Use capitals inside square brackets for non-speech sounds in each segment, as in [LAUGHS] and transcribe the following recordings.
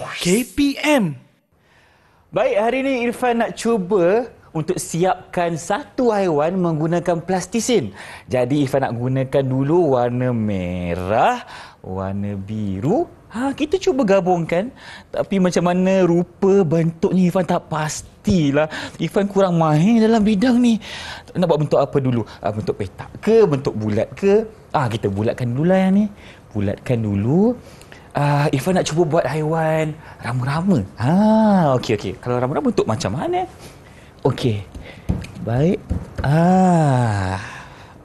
KPM. Baik, hari ini Irfan nak cuba untuk siapkan satu haiwan menggunakan plastisin. Jadi Irfan nak gunakan dulu warna merah, warna biru. Ha, kita cuba gabungkan. Tapi macam mana rupa bentuknya Irfan tak pastilah. Irfan kurang mahir dalam bidang ni. Nak buat bentuk apa dulu? Ha, bentuk petak ke? Bentuk bulat ke? Ah ha, kita bulatkan dulu lah yang ni. Bulatkan dulu uh, Irfan nak cuba buat haiwan rama-rama. Ha, okey okey. Kalau rama-rama untuk macam mana? Okey. Baik. Ah.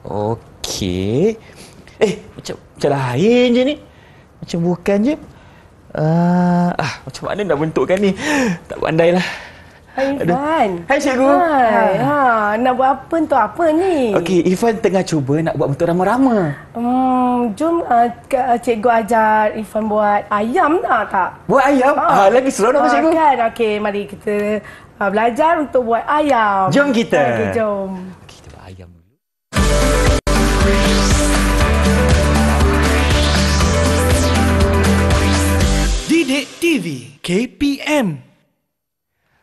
Okey. Eh, macam macam lain je ni. Macam bukan je. Uh, ah, macam mana nak bentukkan ni? Tak pandailah. lah. Irfan. Hai Cikgu. Hai. Ha, ha nak buat apa tu? Apa ni? Okey, Irfan tengah cuba nak buat bentuk rama-rama. Hmm, jom uh, uh Cikgu ajar Irfan buat ayam tak tak? Buat ayam? Ha. Ha, lagi seronok ha, Cikgu. Kan? Okey, mari kita uh, belajar untuk buat ayam. Jom kita. Okay, jom. TV KPM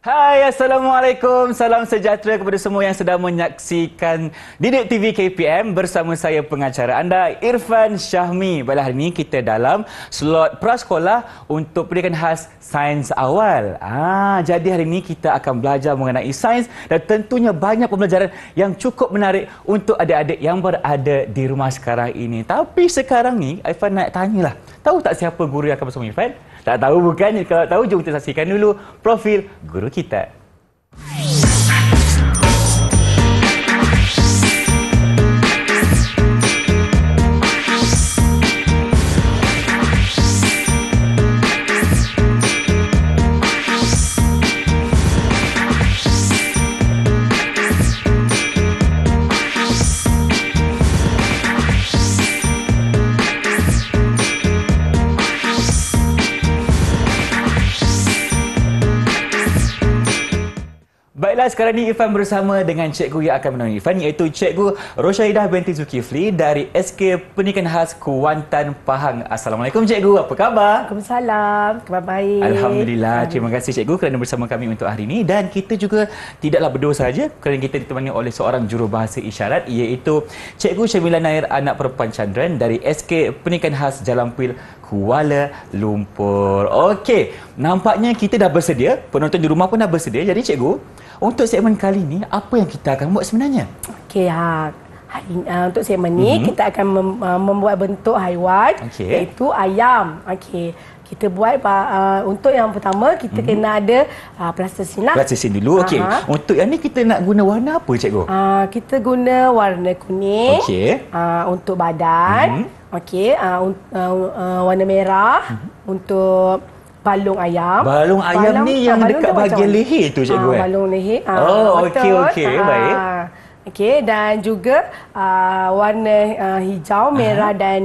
Hai, Assalamualaikum. Salam sejahtera kepada semua yang sedang menyaksikan Didik TV KPM bersama saya pengacara anda, Irfan Syahmi. Baiklah hari ini kita dalam slot prasekolah untuk pendidikan khas sains awal. Ah, jadi hari ini kita akan belajar mengenai sains dan tentunya banyak pembelajaran yang cukup menarik untuk adik-adik yang berada di rumah sekarang ini. Tapi sekarang ni, Irfan nak tanyalah. Tahu tak siapa guru yang akan bersama Irfan? Tak tahu bukan? Kalau tahu, jom kita saksikan dulu profil guru kita. sekarang ni Ifan bersama dengan cikgu yang akan menemani Ifan iaitu cikgu Rosyidah binti Zulkifli dari SK Pernikahan Khas Kuantan Pahang. Assalamualaikum cikgu, apa khabar? Assalamualaikum, khabar baik. Alhamdulillah, terima kasih cikgu kerana bersama kami untuk hari ini dan kita juga tidaklah berdua saja kerana kita ditemani oleh seorang jurubahasa isyarat iaitu cikgu Syamila Nair anak perempuan Chandran dari SK Pernikahan Khas Jalan Pil Kuala Lumpur. Okey, nampaknya kita dah bersedia, penonton di rumah pun dah bersedia. Jadi cikgu, untuk segmen kali ini, apa yang kita akan buat sebenarnya? Okey, ha. Hai, uh, untuk segmen ini mm-hmm. kita akan mem- uh, membuat bentuk haiwan okay. iaitu ayam. Okey kita buat uh, untuk yang pertama kita hmm. kena ada uh, plastisin lah. Plastisin dulu. Okey. Untuk yang ni kita nak guna warna apa cikgu? Uh, kita guna warna kuning. Okey. Uh, untuk badan. Hmm. Okey. Uh, un- uh, uh, warna merah hmm. untuk balung ayam. Balung ayam balung, ni uh, yang dekat bahagian leher tu cikgu Uh, balung leher. Uh, oh okey okey uh, baik. Okey dan juga uh, warna uh, hijau, merah uh dan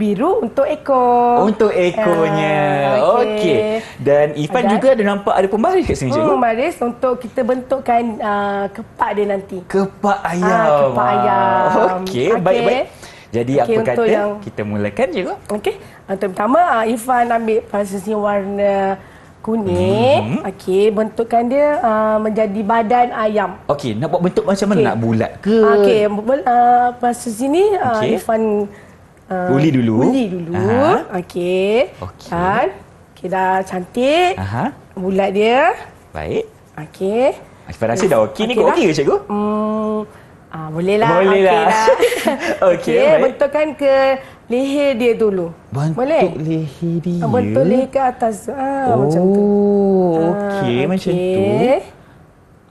biru untuk ekor. Untuk ekornya. Uh, okey okay. Dan Ifan Agar. juga ada nampak ada pembaris kat sini. Pembaris hmm, untuk kita bentukkan uh, kepak dia nanti. Kepak ah, ayam. Uh, kepak ayam. Okey, baik-baik. Jadi okay, apa kata yang... kita mulakan je. Okey, untuk pertama uh, Ifan ambil prosesnya warna kuning. Hmm. Okey, bentukkan dia uh, menjadi badan ayam. Okey, nak buat bentuk macam okay. mana? Nak bulat ke? Okey, uh, proses ini uh, okay. Ifan uh, uli dulu. Uli dulu. Okey. Okey. Kan. Okey dah cantik. Aha. Bulat dia. Baik. Okey. Aspa rasa dah okey ni. Okey ke cikgu? Hmm. Ah, boleh lah. Boleh lah. [LAUGHS] okey. Okay, bentukkan ke leher dia dulu. Bantuk boleh? Bentuk leher dia. Ah, bentuk leher ke atas. Ah, oh, macam tu. Oh, ah, okey, ah, okay. macam tu.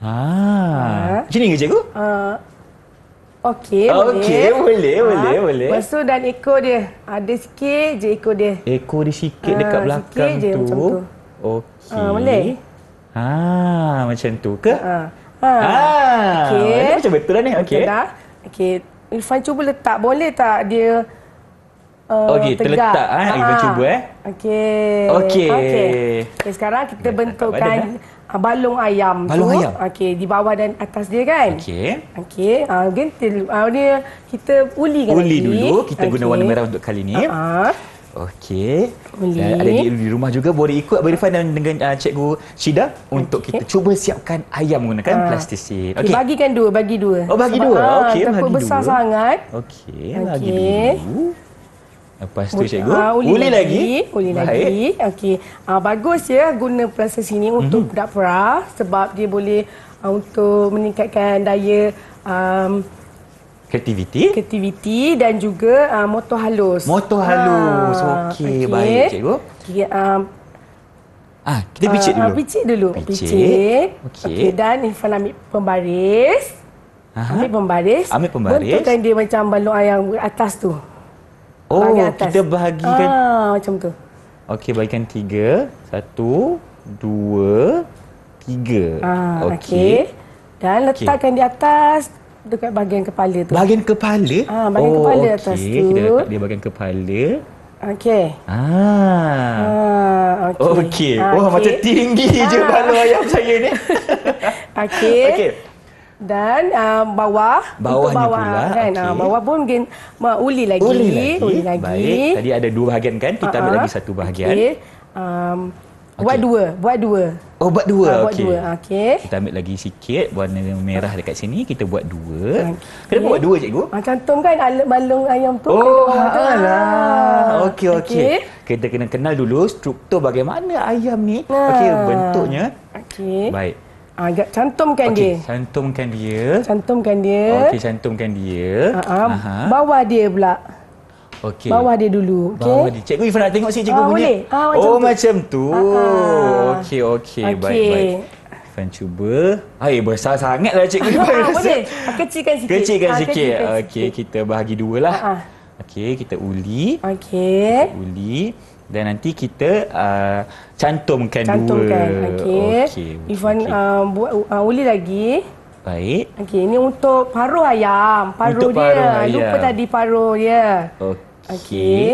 Ah. ah. Macam ni ke cikgu? Ah. Okey, okay, boleh. Okey, boleh, ha. boleh, boleh. Lepas tu dan ekor dia. Ada sikit je ekor dia. Ekor dia sikit ha, dekat belakang sikit je tu. tu. Okey. Ha, boleh. Ha, macam tu ke? Ha. Ha. ha. Okey. Macam betul dah ni. Okey. Dah. Okey. Irfan cuba letak boleh tak dia Uh, okey, terletak. Eh, ha? Ha. Kita cuba eh. Okey. Okey. Okay. okay, sekarang kita bentukkan Ah, balung ayam balung tu. ayam okey di bawah dan atas dia kan okey okey uh, gentil ah uh, dia kita uli kan uli dulu kita okay. guna warna merah untuk kali ni ha okey ada di, di rumah juga boleh ikut Abang Irfan dan dengan uh, cikgu Syida untuk kita cuba siapkan ayam menggunakan uh. plastisin okey okay, bagikan dua bagi dua oh bagi Sebab, dua okey bagi dua besar sangat okey okay. lagi dulu Lepas tu cikgu, uh, uli, uli lagi. Uli lagi. lagi. Okey. Uh, bagus ya guna proses ini mm-hmm. untuk budak pera sebab dia boleh uh, untuk meningkatkan daya um, kreativiti. Kreativiti dan juga uh, motor halus. Motor halus. Okey, okay. baik cikgu. Okey. Um, ah, kita picit dulu. picit dulu. Picit. picit. Okey. Okay, dan Irfan ambil pembaris. Aha. Ambil pembaris. Ambil pembaris. Bentukkan dia macam balon ayam atas tu. Oh, bahagian atas. kita bahagikan. Ah, macam tu. Okey, bahagikan tiga. Satu, dua, tiga. Ah, okey. Okay. Dan letakkan okay. di atas dekat bahagian kepala tu. Bahagian kepala? Ah, bahagian oh, kepala okay. atas tu. Okey, kita letak di bahagian kepala. Okey. Ah. ah okey. Okay. Ah, okay. Oh, macam tinggi ah. je balon ayam saya ni. [LAUGHS] okey. Okey dan uh, bawah bawah untuk bawah pula. kan ah, okay. uh, bawah pun mungkin uh, uli lagi uli lagi, uli lagi. Baik. tadi ada dua bahagian kan kita uh-huh. ambil ah, lagi satu bahagian okey um, okay. buat dua buat dua oh buat dua uh, okey okay. kita ambil lagi sikit warna merah dekat sini kita buat dua okay. kenapa buat dua cikgu uh, cantumkan alat balung ayam tu oh alah okey okey okay. kita kena kenal dulu struktur bagaimana ayam ni uh. okey bentuknya okey baik Ah, agak cantumkan okay, dia. cantumkan dia. Cantumkan dia. Okey, cantumkan dia. Ha Bawah dia pula. Okey. Bawah dia dulu, okey. Bawah dia. Cikgu Ifrah nak tengok sikit cikgu ah, punya. Boleh. Ah, macam oh, tu. macam tu. Ah, okey, okey. Okay. Baik, baik. Ifrah cuba. Ai, besar sangatlah cikgu Ifrah. [LAUGHS] Ah, boleh. Kecilkan sikit. Kecilkan ah, sikit. Okey, kita bahagi dua lah. Ah, okey, kita uli. Okey. Uli dan nanti kita uh, cantumkan, cantumkan dua. Cantumkan. Okey. Ivan uh, buat uh, uli lagi. Baik. Okey, ini untuk paruh ayam. Paruh untuk dia. Paruh ayam. Lupa tadi paruh dia. Okey. Okey.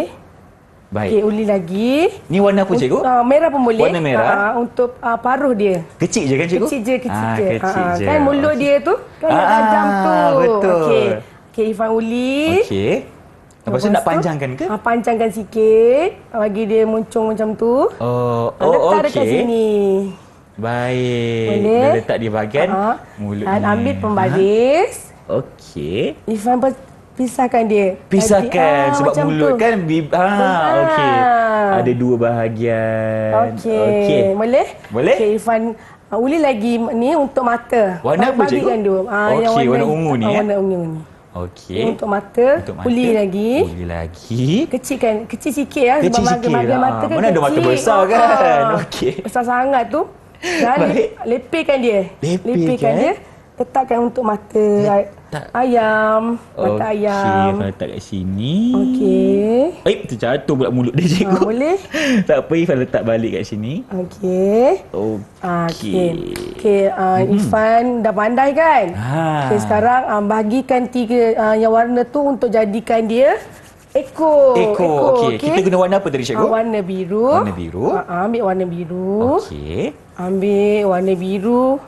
Baik. Okey, uli lagi. Ni warna apa cikgu? uh, merah pun boleh. Warna merah. Uh, uh, untuk uh, paruh dia. Kecil je kan cikgu? Kecil je, kecil ah, je. Kecil uh, je. Kan mulut okay. dia tu kan ah, tajam tu. Ah, betul. Okey. Okey, Ivan uli. Okey. Lepas tu nak panjangkan ke? Ah, panjangkan sikit. lagi dia muncung macam tu. Oh, ah, oh letak okay. dekat sini. Baik. Boleh. Dah letak di bahagian uh-huh. mulut Dan ni. ambil pembalis. Uh-huh. Okey. Ifan pun pisahkan dia. Pisahkan. Ah, sebab mulut tu. kan. Ha, ah, okey. Ada dua bahagian. Okey. Okay. Boleh? Boleh. Okey, Ifan. Uh, ah, uli lagi ni untuk mata. Warna apa cikgu? Ah, okey, warna, warna ungu ni. Ah, eh? warna ungu ni. Ya? Okey. Untuk mata, untuk puli lagi. Puli lagi. Kecilkan, kecil sikit ya, lah sebab mata-mata mata kan Mana kecil. ada mata besar kan? Ah, ah. Okey. Besar sangat tu. Dan lepekkan dia. Lepekkan, lepekkan dia. Tetapkan untuk mata. Lep hmm. Tak. Ayam. Mata okay, ayam. Okey, letak kat sini. Okey. Eh, terjatuh pula mulut dia ah, cikgu. Ha, boleh. [LAUGHS] tak apa, Ifan letak balik kat sini. Okey. Okey. Ah, okey, okay, uh, ah, hmm. dah pandai kan? Ha. Okey, sekarang um, bahagikan tiga uh, yang warna tu untuk jadikan dia Eko. Eko. Eko. Okey. Okay. Kita guna warna apa tadi, Cikgu? Uh, warna biru. Warna biru. Uh, ambil warna biru. Okey. Ambil warna biru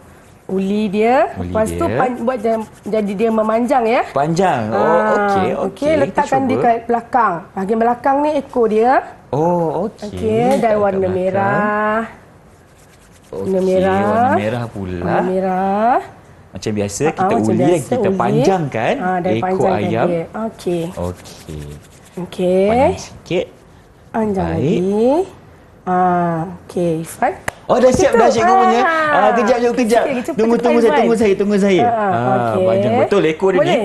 uli dia uli lepas dia. tu pan, buat jam, jadi dia memanjang ya panjang ah, oh okey okey okay, letakkan di belakang bahagian belakang ni ekor dia oh okey okey dan warna merah okay, warna merah warna merah pula warna merah macam biasa ah, kita ha, uli yang kita uli. panjangkan ha, ekor panjang ayam okey okey okey panjang sikit panjang Baik. lagi Ah, okay, Ifan. Oh, dah siap dah cikgu punya. Ah, ah kejap, kejap, kejap. tunggu, tunggu, saya, tunggu saya, tunggu saya. Ah, ah, ah okay. Betul, ekor dia ni.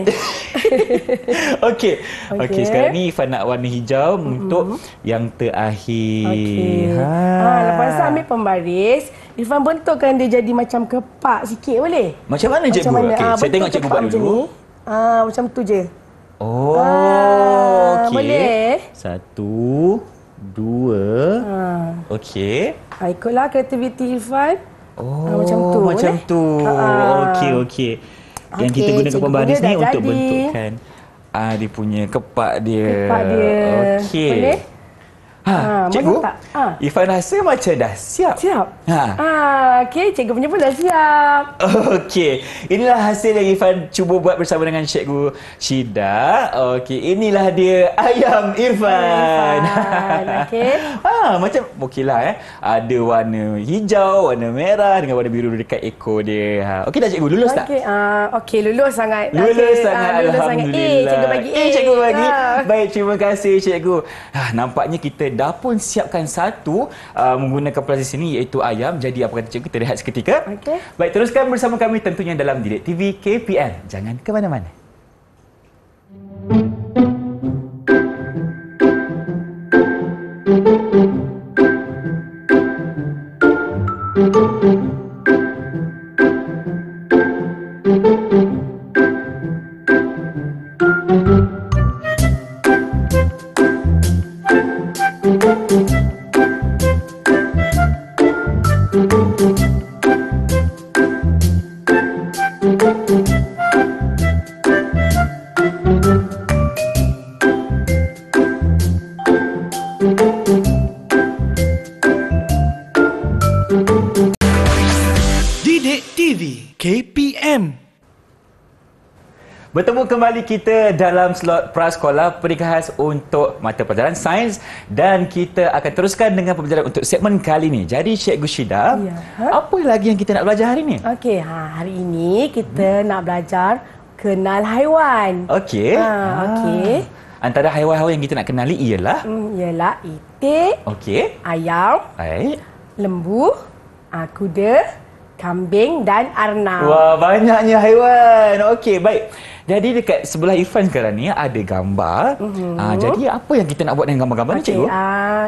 [LAUGHS] okay. okay. sekarang ni Ifan nak warna hijau hmm untuk yang terakhir. Okay. Ha. Ah, lepas ambil pembaris, Ifan bentukkan dia jadi macam kepak sikit boleh? Macam mana cikgu? Macam mana? Okay, ah, saya tengok cikgu buat dulu. Ah, macam tu je. Oh, ah, okay. Boleh. Satu dua. Ha. Okey. Ha, ikutlah kreativiti Irfan. Ha, oh, ha, macam tu. Macam boleh? tu. Okey, okey. Okay, Yang kita guna kepala baris ni untuk jadi. bentukkan uh, dia punya kepak dia. Kepak dia. Okey. Boleh? Ha, ah, ha cikgu. Ha. Ifan rasa macam dah siap. Siap. Ha. Ha, okey, cikgu punya pun dah siap. Okey. Inilah hasil yang Ifan cuba buat bersama dengan cikgu Cida. Okey, inilah dia ayam Ifan. Ifan. Okey. [LAUGHS] Ah macam okey lah eh. Ada warna hijau, warna merah dengan warna biru dekat ekor dia. Ha. Okey dah cikgu, lulus okay. tak? Uh, okey, lulus sangat. Lulus okay. Ah, sangat, uh, lulus Alhamdulillah. Sangat. Eh, cikgu bagi. Eh, cikgu ah. bagi. Uh. Baik, terima kasih cikgu. Ha, nampaknya kita dah pun siapkan satu uh, menggunakan proses sini, iaitu ayam. Jadi apa kata cikgu, kita rehat seketika. Okey. Baik, teruskan bersama kami tentunya dalam Direk TV KPM. Jangan ke mana-mana. Bertemu kembali kita dalam slot prasekolah perikhas untuk mata pelajaran sains dan kita akan teruskan dengan pembelajaran untuk segmen kali ini. Jadi Cikgu Syida, ya. apa lagi yang kita nak belajar hari ini? Okey, ha, hari ini kita hmm. nak belajar kenal haiwan. Okey. Ha, ah. Okey. Antara haiwan-haiwan yang kita nak kenali ialah? Hmm, ialah itik, okay. ayam, Baik. lembu, ah, kuda, kambing dan arnab. Wah, banyaknya haiwan. Okey, baik. Jadi dekat sebelah Irfan sekarang ni ada gambar. Mm-hmm. Aa, ah, jadi apa yang kita nak buat dengan gambar-gambar okay, ni, cikgu? Okey, ah,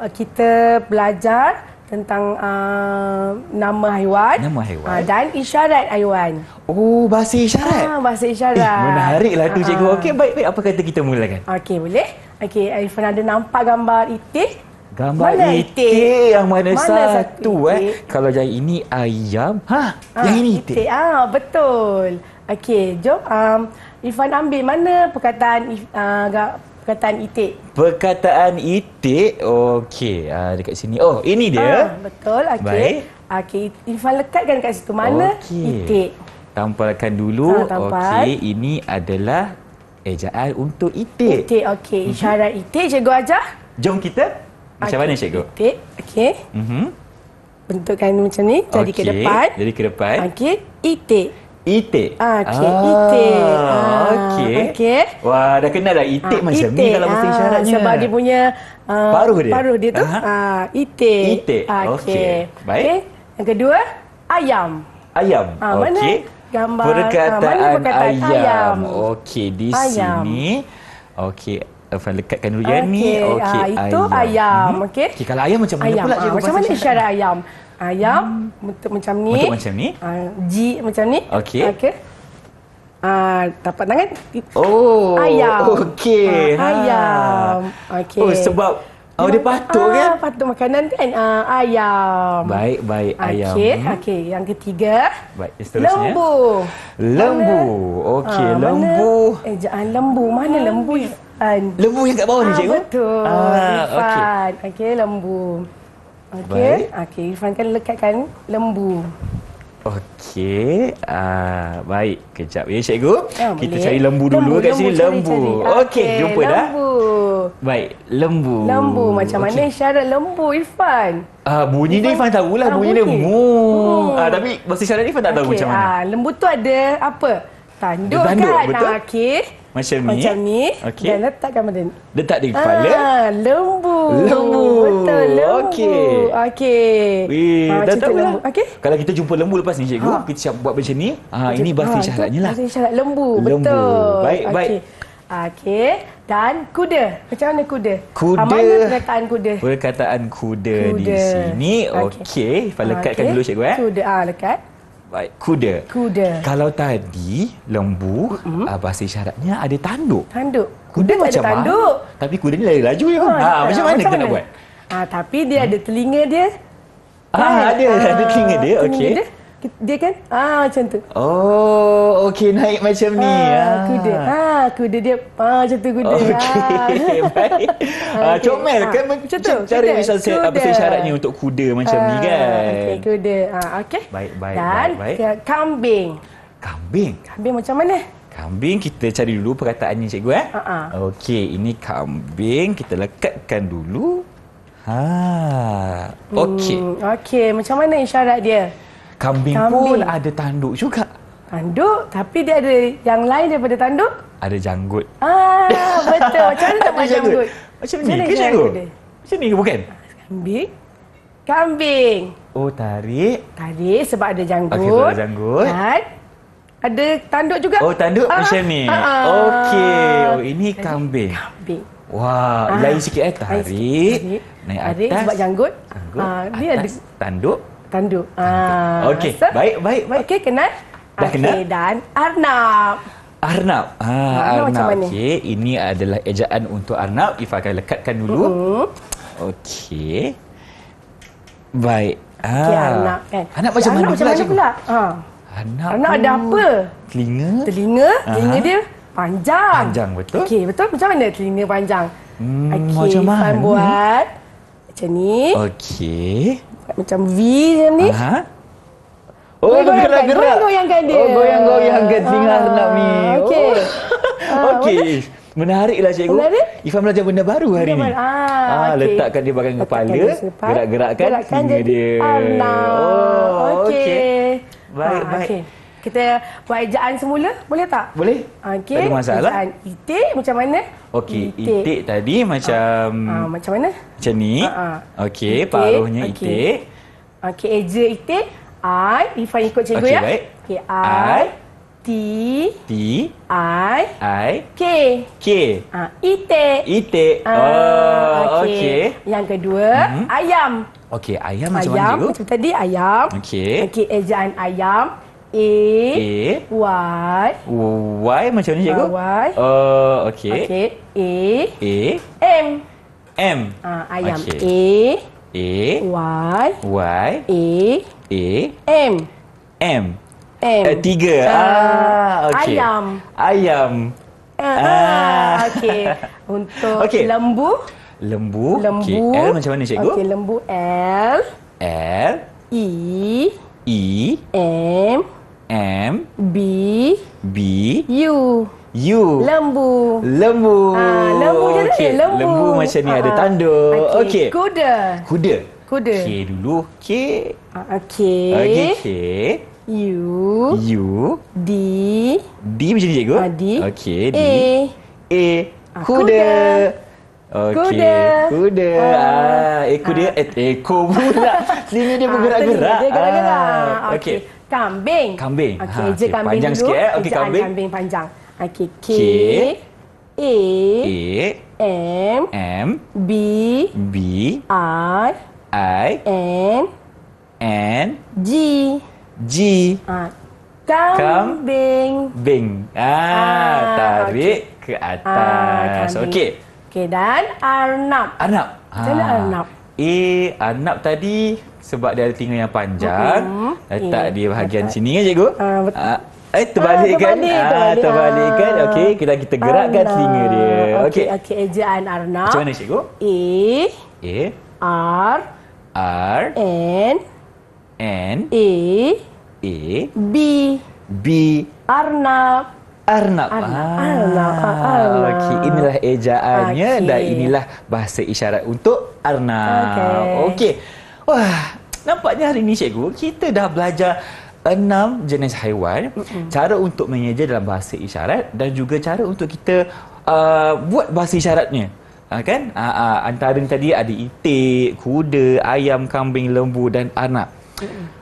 ah, kita belajar tentang uh, nama haiwan. Nama haiwan. Uh, dan isyarat haiwan. Oh, bahasa isyarat. Ah, bahasa eh, isyarat. Eh, menariklah tu uh-huh. cikgu. Okey, baik baik apa kata kita mulakan? Okey, boleh. Okey, Irfan ada nampak gambar itik. Gambar mana itik? itik yang mana, mana satu itik? eh? Kalau yang ini ayam, ha? ha yang ah, ini itik. itik. Ah, ha, betul. Okey, jom um Ifan ambil mana perkataan uh, perkataan itik? Perkataan itik. Okey, uh, dekat sini. Oh, ini dia. Ha, betul. Okey. okay Ifan lekatkan dekat situ mana okay. itik. Tampalkan dulu. Okey, ini adalah ejaan untuk itik. Itik, okey. Mhm. Isyarat itik cikgu ajar. Jom kita macam okay. mana cikgu? Titik. Okey. Mm-hmm. Bentukkan macam ni. Jadi okay. ke depan. Jadi ke depan. Okey. Itik. Itik. Ah, okey. Ah. Itik. Ah. Okey. Okay. Wah, dah kenal dah itik ah, macam itik. ni kalau mesti ah, isyaratnya. Sebab dia punya... Uh, paruh dia. Paruh dia tu. Ah, itik. Itik. Ah, okey. Okay. Baik. Okay. Yang kedua, ayam. Ayam. Ah, okay. mana? Gambar. Perkataan, ah, mana perkataan ayam. ayam. Okey, di ayam. sini. Okey, Afan lekatkan dulu okay. Yani okay, uh, ah, Itu ayam, ayam hmm? okay. okay. Kalau ayam macam mana ayam. pula ayam. Ah, macam mana isyarat ayam? ayam? Ayam bentuk macam ni. Bentuk macam ni. G ah, macam ni. Okey. Okey. Ah, tapak tangan. Oh. Ayam. Okey. Ha. ayam. Okey. Oh, sebab Oh, dia patuk kan? Ah, patuk makanan kan? Ah, ayam. Baik, baik. Ayam. Okey, hmm. okey. Yang ketiga. Baik, seterusnya. Lembu. Lembu. Okey, ah, lembu. eh, jangan lembu. Mana lembu? lembu. Irfan. Lembu yang kat bawah ah, ni cikgu? Betul. Ah, Irfan. Okey, okay, lembu. Okey. okay Irfan kan lekatkan lembu. Okey. Ah, baik. Kejap ya cikgu. Ah, Kita boleh. cari lembu dulu lembu, kat sini lembu. Okey, okay, jumpa lembu. dah. Lembu. Baik, lembu. Lembu macam okay. mana syarat lembu Irfan? Ah, bunyi Irfan. dia Irfan tahulah ah, bunyi, bunyi dia mu. Oh. Ah, tapi mesti syarat Irfan tak okay. tahu macam mana. Ah, lembu tu ada apa? Tanduk, tanduk kan? Ah, betul. Ah, okay. Macam ni. Macam ni. Okay. Dan letakkan pada ni. Letak di kepala. Ah, lembu. Lembu. Betul, lembu. Okey. Okey. Weh, ha, dah lah. Okey. Kalau kita jumpa lembu lepas ni, cikgu, ha. kita siap buat macam ni. Ah, macam, ini bahasa ha, ah, isyaratnya lah. Bahasa isyarat lembu. lembu. Betul. Baik, okay. baik. Okey. Dan kuda. Macam mana kuda? Kuda. Ha, mana perkataan kuda? Perkataan kuda, kuda. di sini. Okey. Okay. Okay. Lekatkan okay. dulu, cikgu. Eh. Kuda. Ah, lekat baik. Kuda. Kuda. Kalau tadi lembu mm-hmm. bahasa isyaratnya ada tanduk. Tanduk. Kuda, kuda macam ada tanduk. Mana? Tapi kuda ni lari laju ya. Ha, ha, ha macam mana kita nak buat? Ha tapi dia hmm? ada telinga dia. Ah ha, ha, ada ha, ada ah, telinga dia. Okey. okay dia kan ah macam tu oh okey naik macam ni ah, ah. kuda ha ah, kuda dia ah macam tu kuda okey ah. [LAUGHS] baik [LAUGHS] ah comel ah, kan macam tu cari misal saya apa saya syaratnya untuk kuda macam ah, ni kan okey kuda ah okey baik baik Dan baik, baik. kambing kambing kambing macam mana Kambing kita cari dulu perkataannya cikgu eh. Uh-uh. Okey, ini kambing kita lekatkan dulu. Ha. Hmm, okey. Hmm, Okey, macam mana isyarat dia? kambing, kambing pun ada tanduk juga. Tanduk tapi dia ada yang lain daripada tanduk? Ada janggut. Ah, betul. Macam mana tak [LAUGHS] janggut? Macam ni ke janggut? Macam ni ke bukan? Ah, kambing. Kambing. Oh, tarik. Tarik sebab ada janggut. Okey, sebab ada janggut. Dan ada tanduk juga. Oh, tanduk ah. macam ni. Ah. ah. Okey. Oh, ini kambing. Kambing. Wah, ah, lain sikit eh. Tarik. Sikit. Naik atas. Tarik sebab janggut. Janggut. Ah, dia atas. ada. Tanduk tanduk. Ah. Okey, so, baik baik baik. Okey, kenal? Dah okay, kenal. Dan Arnab. Arnab. Ha, ah, Arnab. Arnab. Okey, ini adalah ejaan untuk Arnab. If akan lekatkan dulu. Uh Okey. Baik. Ah. Okay, Arnab kan. Arnab macam Arnab mana macam pula? Mana pula? Ha. Arnab, Arnab ada apa? Telinga. Telinga? Telinga dia panjang. Panjang betul. Okey, betul. Macam mana telinga panjang? Hmm, okay, macam mana? Buat macam ni. Okey macam V macam ni. Aha. Oh, gerak-gerak. Kan? Goyangkan dia. Oh, goyang-goyangkan singa ah, nak mi. Okey. Oh. Ah, [LAUGHS] okey. Menariklah cikgu. Menarik? Ifan belajar benda baru hari ni. Ah, ah okay. letakkan dia bahagian kepala, kepala gerak-gerakkan singa dia. Oh, okey. Okay. Baik, ah, baik. Okay kita buat ejaan semula boleh tak? Boleh. Okey. Tak ada masalah. Ejaan itik macam mana? Okey, itik. itik tadi macam uh, uh, macam mana? Macam ni. Uh, uh. Okey, paruhnya okay. itik. Okey, eja itik. I, Ifan ikut cikgu okay, ya. Okey, baik. I, I T T I I K K Ah uh, ite ite uh, Oh okey okay. yang kedua mm-hmm. ayam Okay, ayam macam ayam, mana dulu macam tadi ayam Okay. Okay, ejaan ayam A, A Y Y macam ni cikgu? Y Oh, uh, okay. okay A A M M uh, Ayam okay. A A Y Y A A M M M uh, Tiga uh, ah, okay. Ayam Ayam Ah, ah. okey Untuk okay. lembu Lembu Lembu okay. L macam mana cikgu? Okay, lembu L L E E M M B B U U Lembu Lembu uh, Lembu je okay. tadi lembu. lembu macam ni uh ada ah, ah. tanduk okay. okay. Kuda Kuda Kuda K dulu K uh, Okay Okay U U D D macam ni cikgu uh, D Okay A. D A A Kuda, Okey, kuda. kuda. Ah, eh, kuda. Ah. Eh, eh, pula. [LAUGHS] Sini dia bergerak-gerak. Ah, dia bergerak-gerak. Ah. Okey. Okay kambing. Kambing. Okey, ha, je kambing panjang dulu. Panjang sikit eh. Okey, kambing. kambing panjang. Okey, K, K A, A M M B B I I N N G G ha, kambing. Bing. Ah, ha, tarik okay. ke ah, atas. Ha, Okey. Okey, dan arnab. Arnab. Ha. Jadi arnab. A anak tadi sebab dia ada telinga yang panjang. Okay. Mm-hmm. Letak A. di bahagian letak. sini kan cikgu? uh, betul. Ah, eh terbalikkan. Ah kan? terbalikkan. Ah, okey, kita kita gerakkan Anna. telinga dia. Okey. Okey, okay, ejaan Arna. Macam mana cikgu? A A R R N N A A B B Arna Arnab. Arnab. Ah. Arnab. Ah, okey, inilah ejaannya okay. dan inilah bahasa isyarat untuk Arnab. Okey. Okay. Wah, nampaknya hari ini cikgu kita dah belajar enam jenis haiwan, mm-hmm. cara untuk mengeja dalam bahasa isyarat dan juga cara untuk kita uh, buat bahasa isyaratnya. Ha, kan? Uh, uh, antara tadi ada itik, kuda, ayam, kambing, lembu dan anak.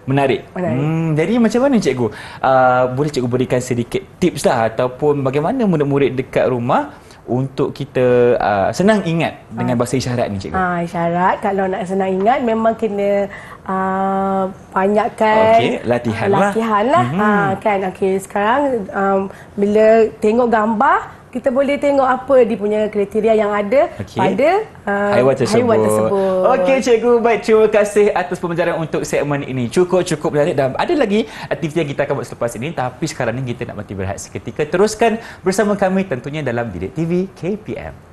Menarik. Menarik. Hmm, jadi macam mana cikgu? Uh, boleh cikgu berikan sedikit tips lah ataupun bagaimana murid-murid dekat rumah untuk kita uh, senang ingat dengan ah. bahasa isyarat ni cikgu. Ah isyarat kalau nak senang ingat memang kena uh, banyakkan okay, latihan, latihan lah. lah. Mm-hmm. Ha, kan okey sekarang um, bila tengok gambar kita boleh tengok apa dia punya kriteria yang ada okay. pada uh, haiwan tersebut. tersebut. Okey cikgu, baik terima kasih atas pembelajaran untuk segmen ini. Cukup-cukup menarik dan ada lagi aktiviti yang kita akan buat selepas ini tapi sekarang ini kita nak mati berehat seketika. Teruskan bersama kami tentunya dalam Bilik TV KPM.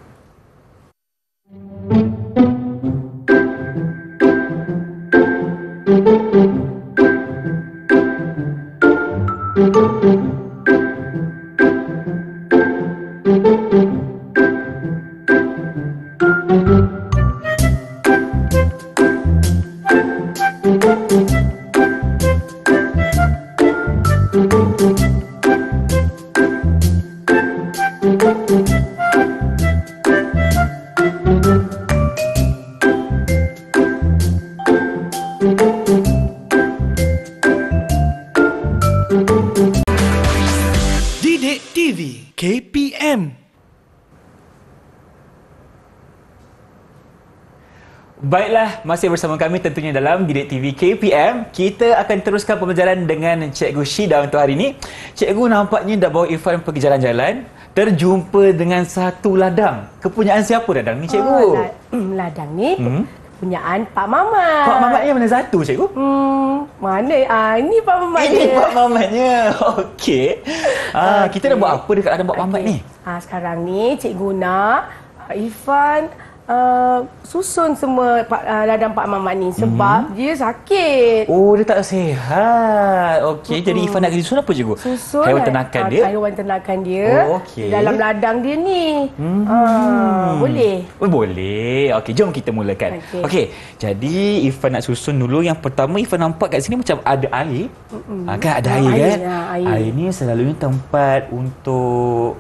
Thank you. Baiklah, masih bersama kami tentunya dalam Direct TV KPM. Kita akan teruskan pembelajaran dengan Cikgu Shida untuk hari ini. Cikgu nampaknya dah bawa Ifan pergi jalan-jalan. Terjumpa dengan satu ladang. Kepunyaan siapa ladang ni, Cikgu? Oh, hmm, ladang ni hmm? kepunyaan Pak Mama Pak Mama yang mana satu, Cikgu? Hmm, mana? Ah, ini Pak Mamat Ini dia. Pak Mamatnya. [LAUGHS] Okey. Ah, okay. Kita dah buat apa dekat ladang Pak okay. ni? Ah, sekarang ni, Cikgu nak ah, Ifan uh, susun semua Pak, uh, ladang Pak Mamat ni sebab mm-hmm. dia sakit. Oh, dia tak sihat. Okey, mm-hmm. jadi Ifan nak kena susun apa cikgu? Susun haiwan lah. ternakan ah, dia. Haiwan ternakan dia. Oh, okay. Dalam ladang dia ni. Mm-hmm. Uh, boleh. Oh, boleh. Okey, jom kita mulakan. Okey. Okay, jadi Ifan nak susun dulu yang pertama Ifan nampak kat sini macam ada air. Mm-hmm. Kan ada oh, air, air kan? Air, lah, ya, air. air ni selalunya tempat untuk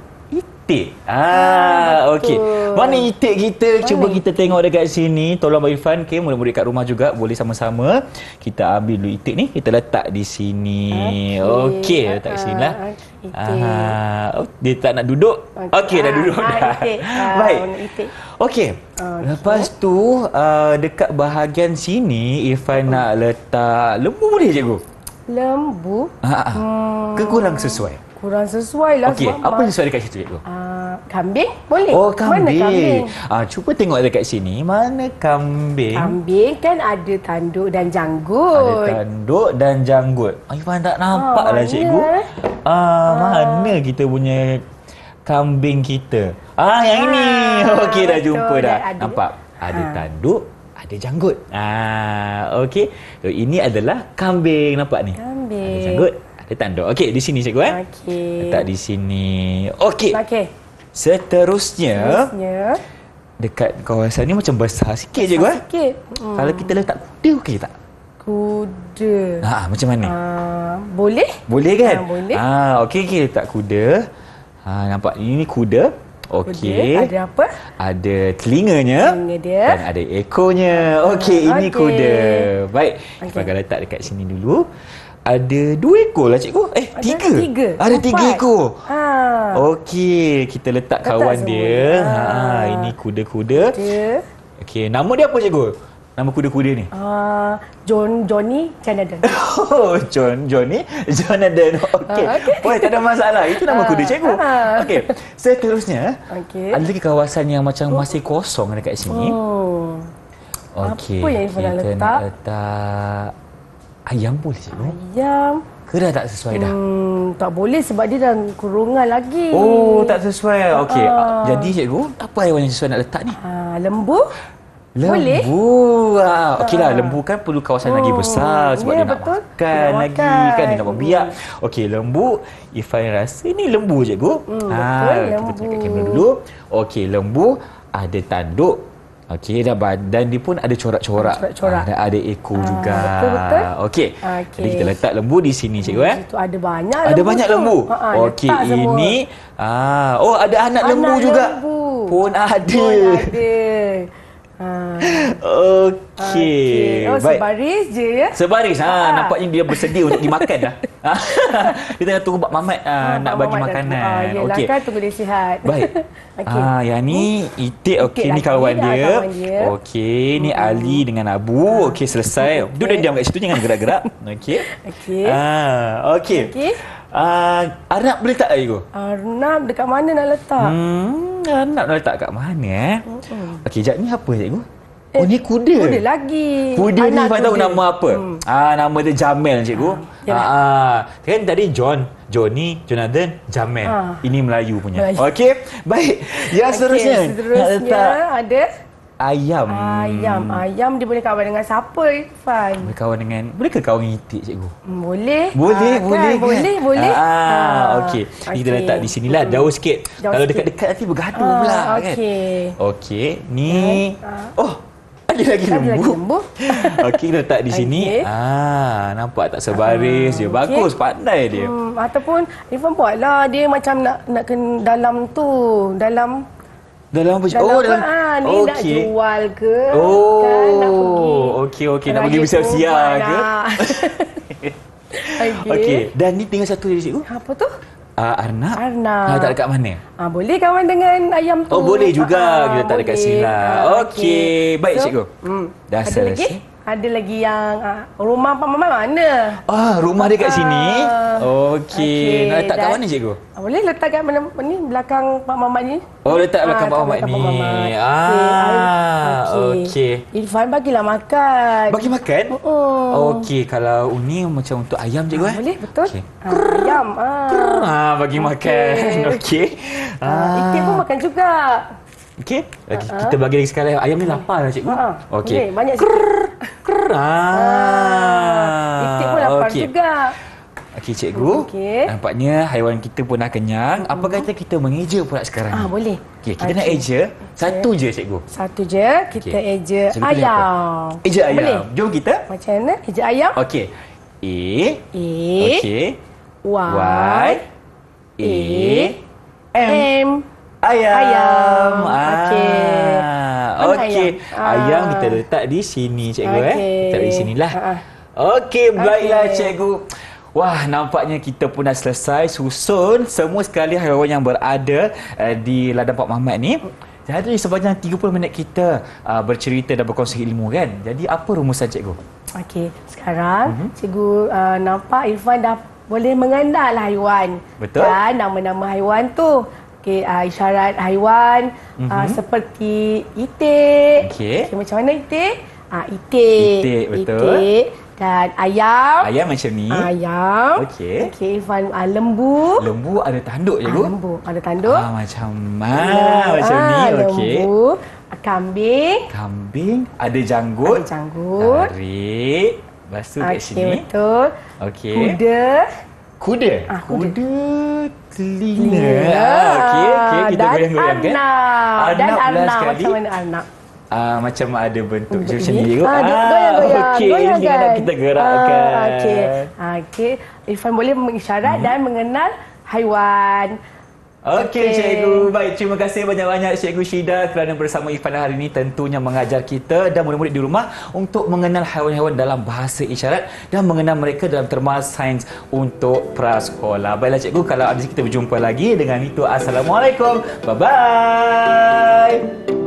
itik. Ah, ha, okey. Mana itik kita? Baik. Cuba kita tengok dekat sini. Tolong bagi fan okay, mula murid kat rumah juga boleh sama-sama kita ambil dulu itik ni, kita letak di sini. Okey, okay, letak di sini lah. Ah, ah, oh, dia tak nak duduk. Okey, okay, dah duduk ah, dah. Itik. [LAUGHS] Baik. Okey. Okay. Lepas tu uh, dekat bahagian sini Irfan oh. nak letak lembu boleh cikgu? Lembu? Ha. Hmm. Kekurang sesuai. Hmm kurang sesuai lah okay. sebab apa yang sesuai dekat situ cikgu uh, kambing boleh oh kambing, mana kambing? Uh, cuba tengok dekat sini mana kambing kambing kan ada tanduk dan janggut ada tanduk dan janggut Aifan tak nampak oh, lah mana? Ya. cikgu uh, uh. mana kita punya kambing kita ah yang ini uh, [LAUGHS] dah jumpa dah ada. nampak ada uh. tanduk ada janggut ah okey so, ini adalah kambing nampak ni kambing ada janggut Letak dok. Okey, di sini cikgu eh. Okey. Letak di sini. Okey. Okey. Seterusnya. Seterusnya. Dekat kawasan ni macam besar sikit je gua. Eh? Sikit. Hmm. Kalau kita letak kuda okey tak? Kuda. Ha, ah, macam mana? Uh, boleh? Boleh kan? Ha, nah, boleh. Ah, okey okey letak kuda. Ha, ah, nampak ini kuda. Okey. Ada apa? Ada telinganya. Telinga dia. Dan ada ekornya. Okey, ini okay. kuda. Baik. Okay. Kita akan letak dekat sini dulu ada dua ekor lah cikgu. Eh, ada tiga. tiga. Ada Empat. tiga ekor. Ha. Okey, kita letak Kata kawan dia. Ha. ha, ini kuda-kuda. Okey. Okey, nama dia apa cikgu? Nama kuda-kuda ni? Uh, John Johnny Jonathan. [LAUGHS] Oh, John Johnny Jonathan. Okey. Uh, okay. Boleh tak ada masalah. Itu nama uh, kuda cikgu. Uh, Okey. Seterusnya, okay. ada lagi kawasan yang macam oh. masih kosong dekat sini. Oh. Okay, Apa yang Ivan letak? Letak Ayam boleh cikgu? Ayam. Ke dah tak sesuai dah? Hmm, tak boleh sebab dia dalam kurungan lagi. Oh, tak sesuai. Okey. Uh. Jadi cikgu, apa haiwan yang sesuai nak letak ni? Uh, lembu. Lembu. Boleh. Ah, okeylah, ah. lembu kan perlu kawasan oh, lagi besar sebab yeah, dia nak makan dia lagi kan? makan. kan, dia nak buang biak. Okey, lembu. Ifai rasa ini lembu cikgu. Hmm, ah, betul, kita lembu. tengok kamera dulu. Okey, lembu ada tanduk Okey dah badan dia pun ada corak-corak. Corak-corak. Ha, ada ekor ha, ah, juga. Betul betul. Okey. Okay. Jadi kita letak lembu di sini cikgu eh. Itu ada banyak lembu. Ada banyak lembu. Ah, Okey ini ah oh ada anak, anak lembu, lembu juga. Lembu. Pun ada. Pun ada. [LAUGHS] Okey. Okay. Oh, Baik. sebaris je ya. Sebaris. Ha, ha. nampaknya dia bersedia untuk dimakan dah. [LAUGHS] Ah, kita nak tunggu Pak Mamat ha, ha, nak Pak bagi Mamat makanan. Ah, ha, okey. Kan tunggu dia sihat. Baik. [LAUGHS] okey. Ah, ha, yang ni hmm. Itik okey ni kawan dia. dia. Okey, ni hmm. Ali dengan Abu. Ha. Okey, selesai. Okay. Duduk dia diam kat situ jangan gerak-gerak. [LAUGHS] Okey. Okey. Ah, okey. Okey. Uh, Arnab boleh letak air tu? Arnab dekat mana nak letak? Hmm, Arnab nak letak kat mana eh? Mm-hmm. Okey, jap ni apa cikgu? Eh, oh, ni kuda. Kuda lagi. Kuda Anak ni kuda. tahu nama apa? Hmm. Ah, nama dia Jamel cikgu. Ha, ah, ah, ah. kan tadi John, Johnny, Jonathan, Jamel. Ah. Ini Melayu punya. Okey. Baik. Yang okay, seterusnya. Seterusnya nak letak. ada ayam. Ayam. Ayam dia boleh kawan dengan siapa, Irfan? Boleh kawan dengan... Boleh ke kawan itik, cikgu? Hmm, boleh. Boleh, ha, boleh. Kan? Boleh, kan? boleh. Ha, okey. Okay. Ni kita letak di sini lah. Hmm. Jauh sikit. Jauh Kalau dekat-dekat nanti bergaduh ha, pula. Okey. Kan? Okey. Ni... Ha. Oh! Ada lagi lembu. Ada lembu. [LAUGHS] okey, kita letak di sini. Okay. Ah, nampak tak sebaris ha, dia. Bagus, okay. pandai dia. Hmm, ataupun, Irfan buatlah. Dia macam nak, nak kena dalam tu. Dalam dalam apa? Dalam oh, apa? dalam. Ha, ah, ni okay. nak jual ke? Kan oh, kan, okey, okey. Nak pergi okay, okay. bersiap-siap ke? Ah. [LAUGHS] okey. Okay. Dan ni tinggal satu lagi cikgu. Apa tu? Uh, ah, Arnab. Arnab. Ha, tak dekat mana? Ha, boleh kawan dengan ayam tu. Oh, boleh juga. Ha, kita tak boleh. dekat sila. Okey. Okay. Baik, so, cikgu. Hmm, dah selesai ada lagi yang uh, rumah Pak mama mana? Ah, rumah dia kat sini. Uh, Okey. Okay. Nak letak kat mana cikgu? Ah, boleh letak kat mana, ni belakang Pak mama ni? Oh, letak belakang Pak mama ni. Ah. Okey. Okay. bagi lah makan. Bagi makan? Uh -uh. Okey, kalau uni macam untuk ayam cikgu eh. boleh, betul. Okay. Krrr, ayam. Ah. Krrr, ah, bagi makan. Okey. [LAUGHS] Okay. Ah. Ikan pun makan juga. Okey. Okay, ha, ha. kita bagi lagi sekali. Ayam ni lapar lah cikgu. Ha, Okey. Okay, banyak cikgu. Krrr. Krrr. Ah. Ah. pun lapar okay. juga. Okey cikgu. Okay. Nampaknya haiwan kita pun dah kenyang. Apa mm-hmm. kata kita mengeja pula sekarang ni? Ah, boleh. Okey, kita okay. nak eja satu okay. je cikgu. Satu je kita okay. eja Cuma ayam. Eja ayam. Boleh. Jom kita. Macam mana? Eja ayam. Okay. E. E. Okey. Y. Y. E. M. M. Ayam. Ayam. Ah. Okey. Okey. Ayam, ayam ah. kita letak di sini, cikgu okay. eh. Letak di sinilah. Ah. Okey, baiklah okay. cikgu. Wah, nampaknya kita pun dah selesai susun semua sekali haiwan yang berada uh, di ladang Pak Mahmat ni. Jadi sepanjang 30 minit kita uh, bercerita dan berkongsi ilmu kan. Jadi apa rumusan cikgu? Okey, sekarang mm-hmm. cikgu uh, nampak Irfan dah boleh mengandalah haiwan. Betul. Dan nama-nama haiwan tu okay, uh, ah, isyarat haiwan mm-hmm. uh, seperti itik. Okay. okay. Macam mana itik? Uh, itik. Itik, betul. Itik. Dan ayam. Ayam macam ni. Ayam. Okey. Okey, Ivan. Uh, lembu. Lembu ada tanduk je, Bu? Uh, lembu ada tanduk. Ah, macam mana? Ah, macam ah, ni, okey. Lembu. Okay. Kambing. Kambing. Ada janggut. Ada janggut. Tarik. basuh tu okay, kat sini. Okey, betul. Okey. Kuda. Kuda. Ah, kuda. kuda telinga. Okey, okey kita boleh goyang kan. Anak. Dan anak macam mana anak? Uh, macam ada bentuk Bini. macam ni. Ah, ah goyang-goyang. Okey, goyang, ini anak kita gerakkan. Ah, okey. Ah, okey. Irfan boleh mengisyarat hmm. dan mengenal haiwan. Okey okay. cikgu. Baik, terima kasih banyak-banyak cikgu Syida kerana bersama Ifan hari ini tentunya mengajar kita dan murid-murid di rumah untuk mengenal haiwan-haiwan dalam bahasa isyarat dan mengenal mereka dalam terma sains untuk prasekolah. Baiklah cikgu, kalau ada kita berjumpa lagi dengan itu Assalamualaikum. Bye bye.